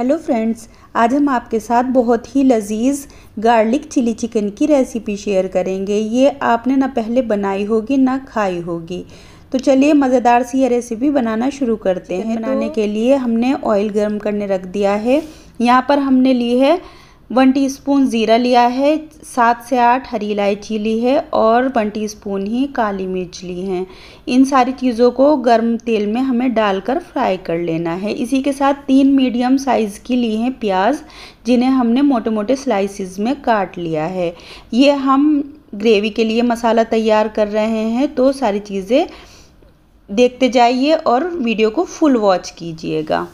hello friends आज हम आपके साथ बहुत ही लजीज गार्लिक चिली चिकन की रेसिपी शेयर करेंगे ये आपने ना पहले बनाई होगी ना खाई होगी तो चलिए मज़ेदार सी ये रेसिपी बनाना शुरू करते हैं तो बनाने तो... के लिए हमने ऑयल गर्म करने रख दिया है यहाँ पर हमने ली है वन टीस्पून ज़ीरा लिया है सात से आठ हरी इलायची ली है और वन टीस्पून ही काली मिर्च ली है इन सारी चीज़ों को गर्म तेल में हमें डालकर फ्राई कर लेना है इसी के साथ तीन मीडियम साइज़ की ली हैं प्याज जिन्हें हमने मोटे मोटे स्लाइसिस में काट लिया है ये हम ग्रेवी के लिए मसाला तैयार कर रहे हैं तो सारी चीज़ें देखते जाइए और वीडियो को फुल वॉच कीजिएगा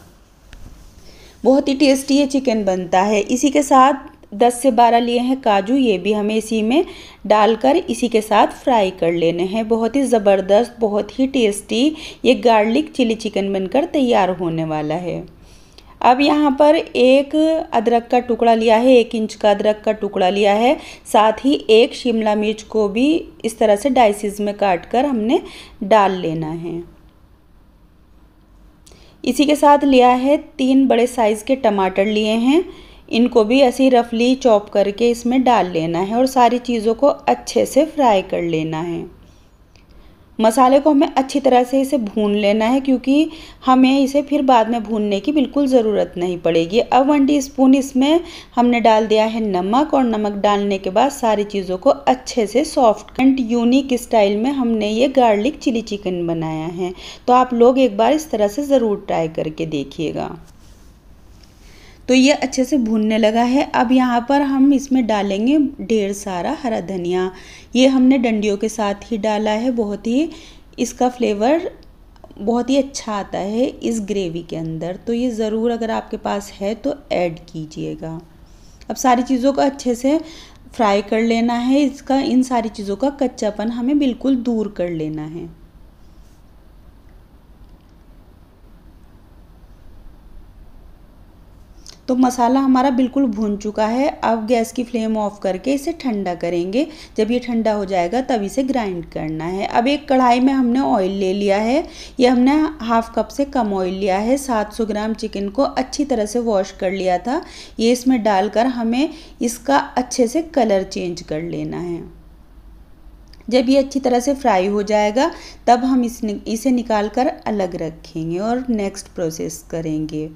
बहुत ही टेस्टी ये चिकन बनता है इसी के साथ दस से बारह लिए हैं काजू ये भी हमें इसी में डालकर इसी के साथ फ्राई कर लेने हैं बहुत ही ज़बरदस्त बहुत ही टेस्टी ये गार्लिक चिली चिकन बनकर तैयार होने वाला है अब यहाँ पर एक अदरक का टुकड़ा लिया है एक इंच का अदरक का टुकड़ा लिया है साथ ही एक शिमला मिर्च को भी इस तरह से डाइसिस में काट कर हमने डाल लेना है इसी के साथ लिया है तीन बड़े साइज़ के टमाटर लिए हैं इनको भी ऐसे रफली चॉप करके इसमें डाल लेना है और सारी चीज़ों को अच्छे से फ्राई कर लेना है मसाले को हमें अच्छी तरह से इसे भून लेना है क्योंकि हमें इसे फिर बाद में भूनने की बिल्कुल ज़रूरत नहीं पड़ेगी अब वन टी स्पून इसमें हमने डाल दिया है नमक और नमक डालने के बाद सारी चीज़ों को अच्छे से सॉफ्ट एंड यूनिक स्टाइल में हमने ये गार्लिक चिली चिकन बनाया है तो आप लोग एक बार इस तरह से ज़रूर ट्राई करके देखिएगा तो ये अच्छे से भूनने लगा है अब यहाँ पर हम इसमें डालेंगे ढेर सारा हरा धनिया ये हमने डंडियों के साथ ही डाला है बहुत ही इसका फ्लेवर बहुत ही अच्छा आता है इस ग्रेवी के अंदर तो ये ज़रूर अगर आपके पास है तो ऐड कीजिएगा अब सारी चीज़ों को अच्छे से फ्राई कर लेना है इसका इन सारी चीज़ों का कच्चापन हमें बिल्कुल दूर कर लेना है तो मसाला हमारा बिल्कुल भुन चुका है अब गैस की फ्लेम ऑफ करके इसे ठंडा करेंगे जब ये ठंडा हो जाएगा तब इसे ग्राइंड करना है अब एक कढ़ाई में हमने ऑयल ले लिया है ये हमने हाफ कप से कम ऑयल लिया है 700 ग्राम चिकन को अच्छी तरह से वॉश कर लिया था ये इसमें डालकर हमें इसका अच्छे से कलर चेंज कर लेना है जब ये अच्छी तरह से फ्राई हो जाएगा तब हम इस इसे निकाल कर अलग रखेंगे और नेक्स्ट प्रोसेस करेंगे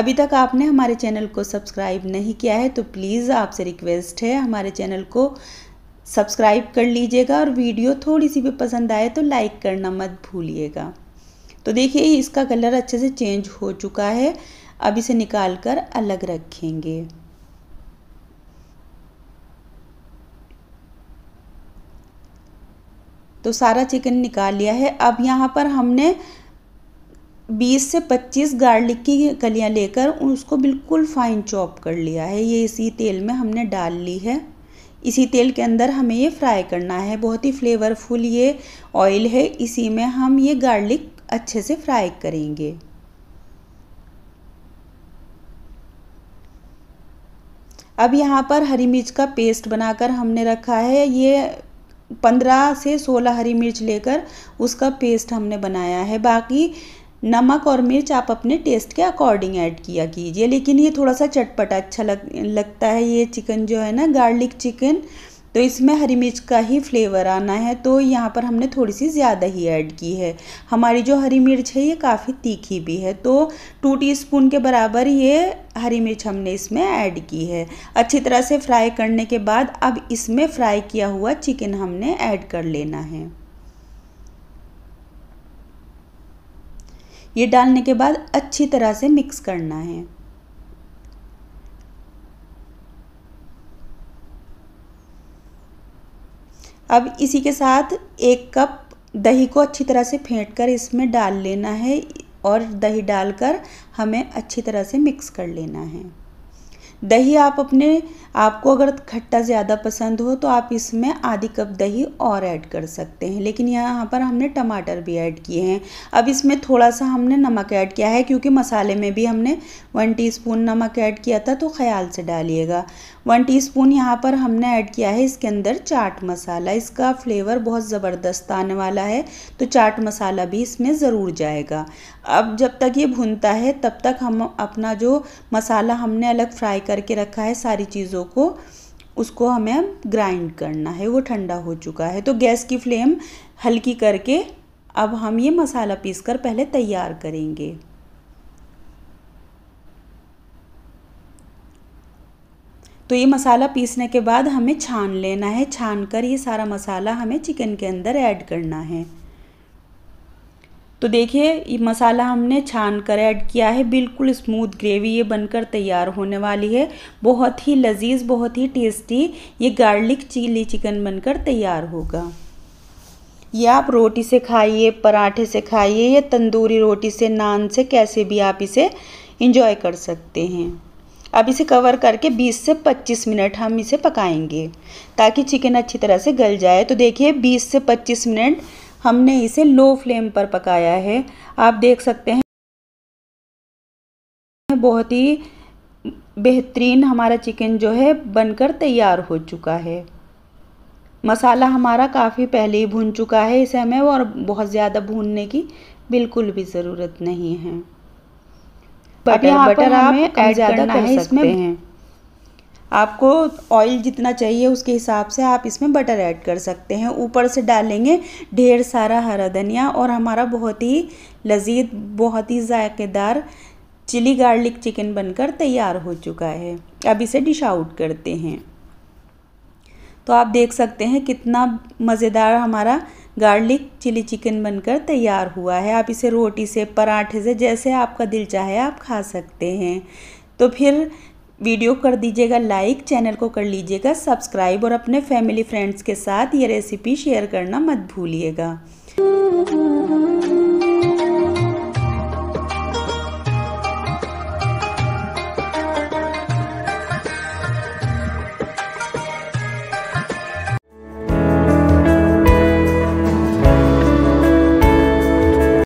अभी तक आपने हमारे चैनल को सब्सक्राइब नहीं किया है तो प्लीज़ आपसे रिक्वेस्ट है हमारे चैनल को सब्सक्राइब कर लीजिएगा और वीडियो थोड़ी सी भी पसंद आए तो लाइक करना मत भूलिएगा तो देखिए इसका कलर अच्छे से चेंज हो चुका है अब इसे निकाल कर अलग रखेंगे तो सारा चिकन निकाल लिया है अब यहाँ पर हमने 20 से 25 गार्लिक की कलियाँ लेकर उसको बिल्कुल फाइन चॉप कर लिया है ये इसी तेल में हमने डाल ली है इसी तेल के अंदर हमें ये फ्राई करना है बहुत ही फ्लेवरफुल ये ऑयल है इसी में हम ये गार्लिक अच्छे से फ्राई करेंगे अब यहाँ पर हरी मिर्च का पेस्ट बनाकर हमने रखा है ये पंद्रह से सोलह हरी मिर्च लेकर उसका पेस्ट हमने बनाया है बाकी नमक और मिर्च आप अपने टेस्ट के अकॉर्डिंग ऐड किया कीजिए लेकिन ये थोड़ा सा चटपटा अच्छा लग लगता है ये चिकन जो है ना गार्लिक चिकन तो इसमें हरी मिर्च का ही फ्लेवर आना है तो यहाँ पर हमने थोड़ी सी ज़्यादा ही ऐड की है हमारी जो हरी मिर्च है ये काफ़ी तीखी भी है तो टू टीस्पून के बराबर ये हरी मिर्च हमने इसमें ऐड की है अच्छी तरह से फ्राई करने के बाद अब इसमें फ्राई किया हुआ चिकन हमने ऐड कर लेना है ये डालने के बाद अच्छी तरह से मिक्स करना है अब इसी के साथ एक कप दही को अच्छी तरह से फेंट कर इसमें डाल लेना है और दही डालकर हमें अच्छी तरह से मिक्स कर लेना है दही आप अपने आपको अगर खट्टा ज़्यादा पसंद हो तो आप इसमें आधी कप दही और ऐड कर सकते हैं लेकिन यहाँ पर हमने टमाटर भी ऐड किए हैं अब इसमें थोड़ा सा हमने नमक ऐड किया है क्योंकि मसाले में भी हमने वन टीस्पून नमक ऐड किया था तो ख्याल से डालिएगा वन टीस्पून यहाँ पर हमने ऐड किया है इसके अंदर चाट मसाला इसका फ्लेवर बहुत ज़बरदस्त आने वाला है तो चाट मसाला भी इसमें ज़रूर जाएगा अब जब तक ये भुनता है तब तक हम अपना जो मसाला हमने अलग फ्राई करके रखा है सारी चीज़ों को उसको हमें अब ग्राइंड करना है वो ठंडा हो चुका है तो गैस की फ्लेम हल्की करके अब हम ये मसाला पीस कर पहले तैयार करेंगे तो ये मसाला पीसने के बाद हमें छान लेना है छान कर ये सारा मसाला हमें चिकन के अंदर ऐड करना है तो देखिए ये मसाला हमने छान कर ऐड किया है बिल्कुल स्मूथ ग्रेवी ये बनकर तैयार होने वाली है बहुत ही लजीज बहुत ही टेस्टी ये गार्लिक चिली चिकन बनकर तैयार होगा ये आप रोटी से खाइए पराठे से खाइए या तंदूरी रोटी से नान से कैसे भी आप इसे इंजॉय कर सकते हैं अब इसे कवर करके 20 से 25 मिनट हम इसे पकाएंगे ताकि चिकन अच्छी तरह से गल जाए तो देखिए 20 से 25 मिनट हमने इसे लो फ्लेम पर पकाया है आप देख सकते हैं बहुत ही बेहतरीन हमारा चिकन जो है बनकर तैयार हो चुका है मसाला हमारा काफ़ी पहले ही भून चुका है इसे हमें और बहुत ज़्यादा भूनने की बिल्कुल भी ज़रूरत नहीं है बटर बटर बटर आप ऐड ज़्यादा कर है इसमें हैं आपको ऑयल जितना चाहिए उसके हिसाब से आप इसमें बटर ऐड कर सकते हैं ऊपर से डालेंगे ढेर सारा हरा धनिया और हमारा बहुत ही लजीज बहुत ही जायकेदार चिली गार्लिक चिकन बनकर तैयार हो चुका है अब इसे डिश आउट करते हैं तो आप देख सकते हैं कितना मज़ेदार हमारा गार्लिक चिली चिकन बनकर तैयार हुआ है आप इसे रोटी से पराठे से जैसे आपका दिल चाहे आप खा सकते हैं तो फिर वीडियो कर दीजिएगा लाइक चैनल को कर लीजिएगा सब्सक्राइब और अपने फैमिली फ्रेंड्स के साथ ये रेसिपी शेयर करना मत भूलिएगा